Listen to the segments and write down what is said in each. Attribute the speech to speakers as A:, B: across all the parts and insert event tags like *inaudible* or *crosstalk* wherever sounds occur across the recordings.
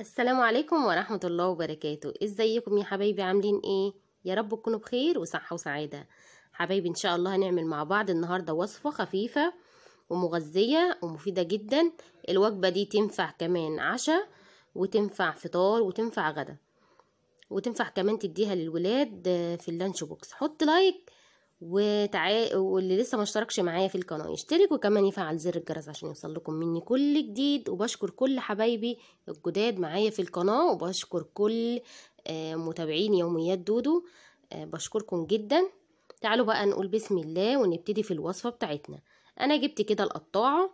A: السلام عليكم ورحمة الله وبركاته ازيكم يا حبايبي عاملين ايه يا رب تكونوا بخير وصحة وسعادة حبايبي ان شاء الله هنعمل مع بعض النهاردة وصفة خفيفة ومغذية ومفيدة جدا الوجبة دي تنفع كمان عشاء وتنفع فطار وتنفع غدا وتنفع كمان تديها للولاد في اللانش بوكس حط لايك وتع... واللي لسه ما اشتركش معايا في القناه يشترك وكمان يفعل زر الجرس عشان يوصل لكم مني كل جديد وبشكر كل حبايبي الجداد معايا في القناه وبشكر كل آه، متابعين يوميات دودو آه، بشكركم جدا تعالوا بقى نقول بسم الله ونبتدي في الوصفه بتاعتنا انا جبت كده القطاعه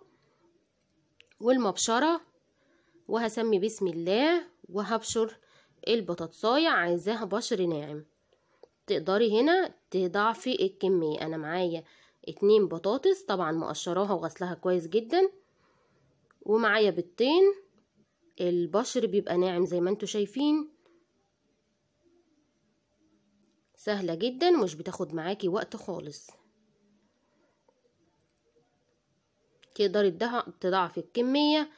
A: والمبشره وهسمي بسم الله وهبشر البطاطسايه عايزاها بشر ناعم تقدري هنا تضاعفي الكمية انا معايا اتنين بطاطس طبعا مقشراها وغسلها كويس جدا ومعايا بيضتين البشر بيبقى ناعم زي ما انتوا شايفين سهلة جدا مش بتاخد معاكي وقت خالص تقدري تضاعفي الكمية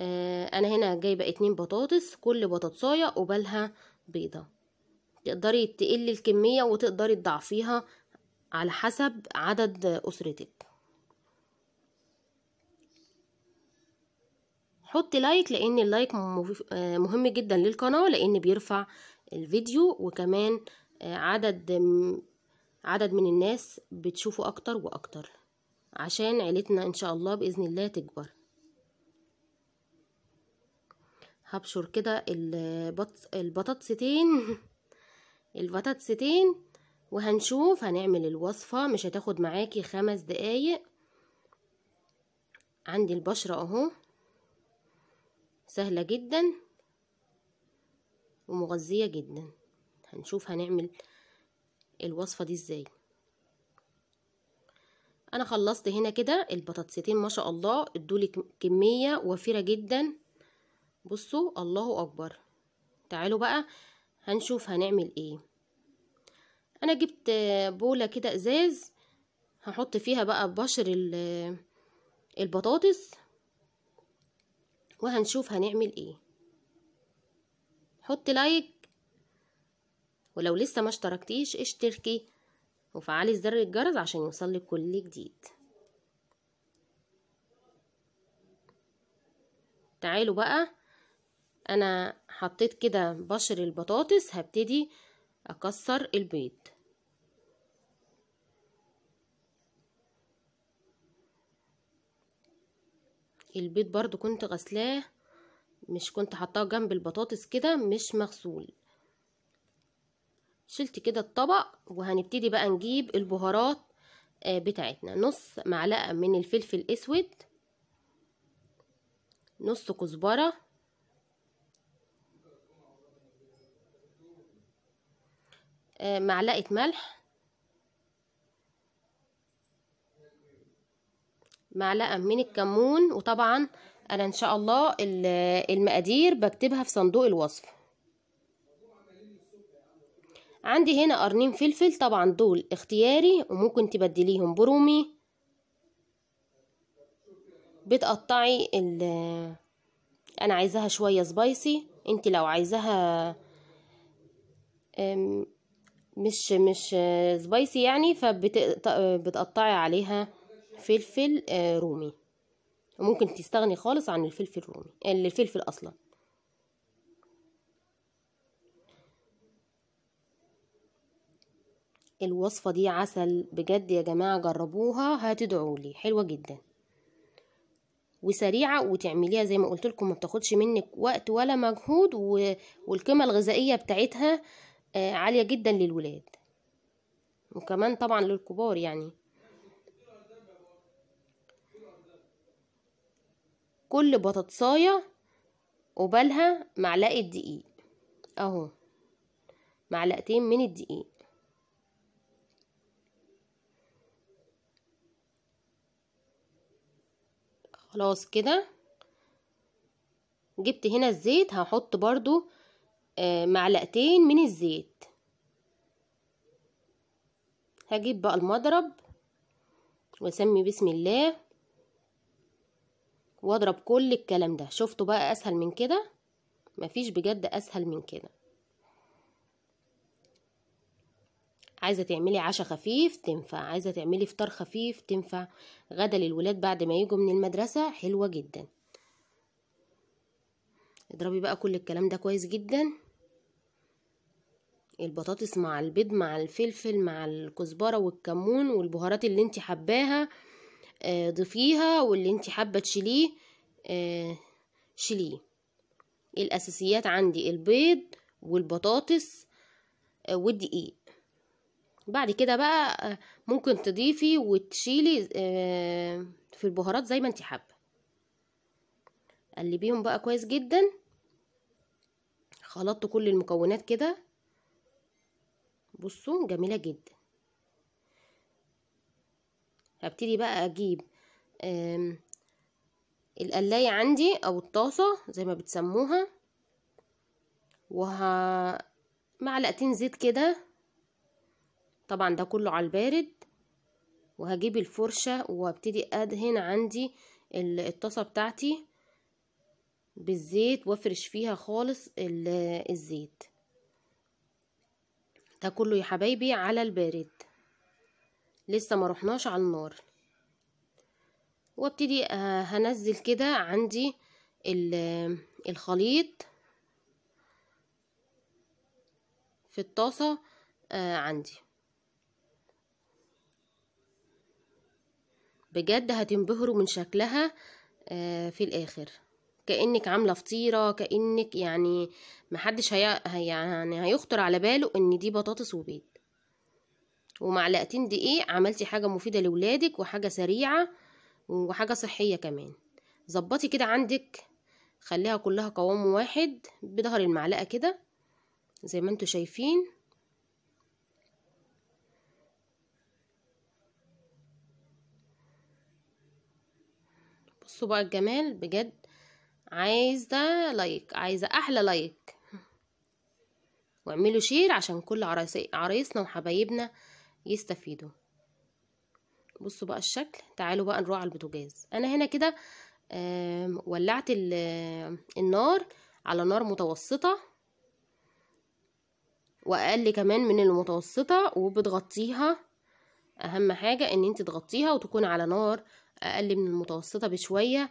A: آه انا هنا جايبة اتنين بطاطس كل بطاطساية قبالها بيضة تقدري تقلي الكمية وتقدري تضعفيها على حسب عدد أسرتك حطي لايك لأن اللايك مهم جدا للقناة لأن بيرفع الفيديو وكمان عدد عدد من الناس بتشوفه أكتر وأكتر عشان عيلتنا إن شاء الله بإذن الله تكبر هبشر كده البطاطستين *laughs* البطاطستين وهنشوف هنعمل الوصفة مش هتاخد معاكي خمس دقايق عندي البشرة اهو سهلة جدا ومغذية جدا هنشوف هنعمل الوصفة دي ازاي انا خلصت هنا كده البطاطستين ما شاء الله ادولي كمية وفيرة جدا بصوا الله اكبر تعالوا بقى هنشوف هنعمل ايه انا جبت بولة كده ازاز هحط فيها بقى بشر البطاطس وهنشوف هنعمل ايه حط لايك ولو لسه ما اشتركتيش اشتركي وفعلي زر الجرس عشان يوصلك كل جديد تعالوا بقى انا حطيت كده بشر البطاطس هبتدي اكسر البيض البيض برضو كنت غسلاه مش كنت حطاه جنب البطاطس كده مش مغسول شلت كده الطبق وهنبتدي بقى نجيب البهارات آه، بتاعتنا نص معلقة من الفلفل الاسود نص كزبرة آه، معلقة ملح معلقة من الكمون وطبعا انا ان شاء الله المقادير بكتبها في صندوق الوصف عندي هنا قرنين فلفل طبعا دول اختياري وممكن تبدليهم برومي بتقطعي ال انا عايزاها شويه سبايسي انت لو عايزاها مش مش سبايسي يعني فبتقطعي عليها فلفل آه، رومي وممكن تستغني خالص عن الفلفل الرومي الفلفل اصلا الوصفة دي عسل بجد يا جماعة جربوها هتدعولي حلوة جدا وسريعة وتعمليها زي ما قلت لكم ما بتاخدش منك وقت ولا مجهود والقيمة الغذائية بتاعتها آه، عالية جدا للولاد وكمان طبعا للكبار يعني كل بطاطساية قبالها معلقة دقيق اهو معلقتين من الدقيق خلاص كده جبت هنا الزيت هحط برضو آه، معلقتين من الزيت هجيب بقى المضرب واسمي بسم الله واضرب كل الكلام ده شفتوا بقى اسهل من كده مفيش بجد اسهل من كده عايزه تعملي عشاء خفيف تنفع عايزه تعملي فطار خفيف تنفع غدا للولاد بعد ما يجوا من المدرسه حلوه جدا اضربي بقى كل الكلام ده كويس جدا البطاطس مع البيض مع الفلفل مع الكزبره والكمون والبهارات اللي انت حباها آه، ضيفيها واللي انت حابه تشيليه آه، شيليه الاساسيات عندي البيض والبطاطس آه، والدقيق بعد كده بقى ممكن تضيفي وتشيلي في البهارات زي ما انت حابه قلبيهم بقى كويس جدا خلطت كل المكونات كده بصوا جميلة جدا هبتدي بقى اجيب القلاية عندي او الطاسة زي ما بتسموها وها معلقتين زيت كده طبعا ده كله على البارد وهجيب الفرشة وابتدي ادهن عندي الطاسة بتاعتي بالزيت وافرش فيها خالص الزيت ده كله يا حبايبي على البارد لسه ما رحناش على النار وابتدي آه، هنزل كده عندي الخليط في الطاسة آه، عندي بجد هتنبهروا من شكلها آه، في الاخر كانك عامله فطيره كانك يعني محدش هي... هي... يعني هيخطر على باله ان دي بطاطس وبيض ومعلقتين دقيق عملتي حاجه مفيده لولادك وحاجه سريعه وحاجه صحيه كمان ظبطي كده عندك خليها كلها قوام واحد بظهر المعلقه كده زي ما انتوا شايفين بصوا بقى الجمال بجد عايزة لايك عايزة أحلى لايك واعملوا شير عشان كل عرايسنا وحبايبنا يستفيدوا بصوا بقى الشكل تعالوا بقى نروح على البوتاجاز انا هنا كده ولعت النار على نار متوسطه واقل كمان من المتوسطه وبتغطيها اهم حاجه ان انت تغطيها وتكون على نار اقل من المتوسطه بشويه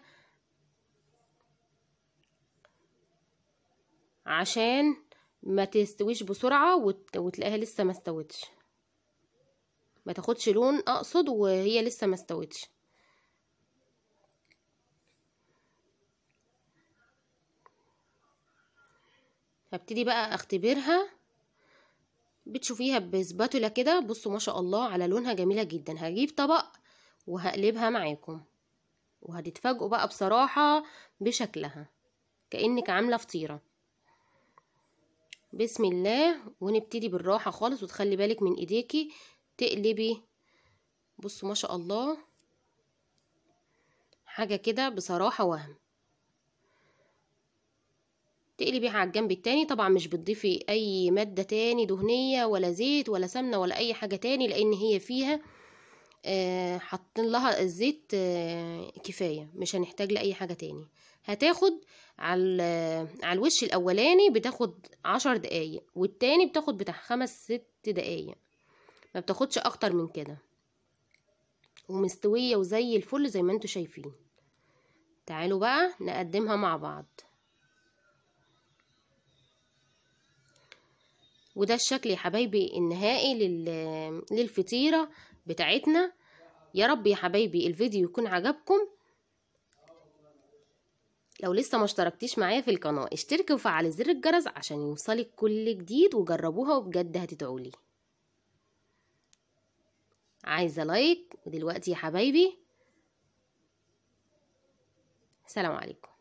A: عشان ما تستويش بسرعة وتلاقيها لسه ما استوتش ما تاخدش لون اقصد وهي لسه ما استوتش هبتدي بقى اختبرها بتشوفيها بسباتولا كده بصوا ما شاء الله على لونها جميلة جدا هجيب طبق وهقلبها معاكم وهتتفاجئوا بقى بصراحة بشكلها كأنك عاملة فطيرة بسم الله ونبتدي بالراحه خالص وتخلي بالك من ايديكي تقلبي بصوا ما شاء الله حاجه كده بصراحه وهم تقلبي على الجنب التاني طبعا مش بتضيفي اي ماده تاني دهنيه ولا زيت ولا سمنه ولا اي حاجه تاني لان هي فيها آه، حاطين لها الزيت آه، كفاية مش هنحتاج لأي حاجة تاني هتاخد على الوش الأولاني بتاخد عشر دقايق والتاني بتاخد بتاع خمس ست دقايق ما بتاخدش أكتر من كده ومستوية وزي الفل زي ما انتوا شايفين تعالوا بقى نقدمها مع بعض وده الشكل يا حبايبي النهائي للفطيرة بتاعتنا يا رب يا حبايبي الفيديو يكون عجبكم لو لسه ما اشتركتيش معايا في القناة اشتركي وفعلي زر الجرس عشان يوصلك كل جديد وجربوها وبجد هتدعولي عايزة لايك ودلوقتي يا حبايبي سلام عليكم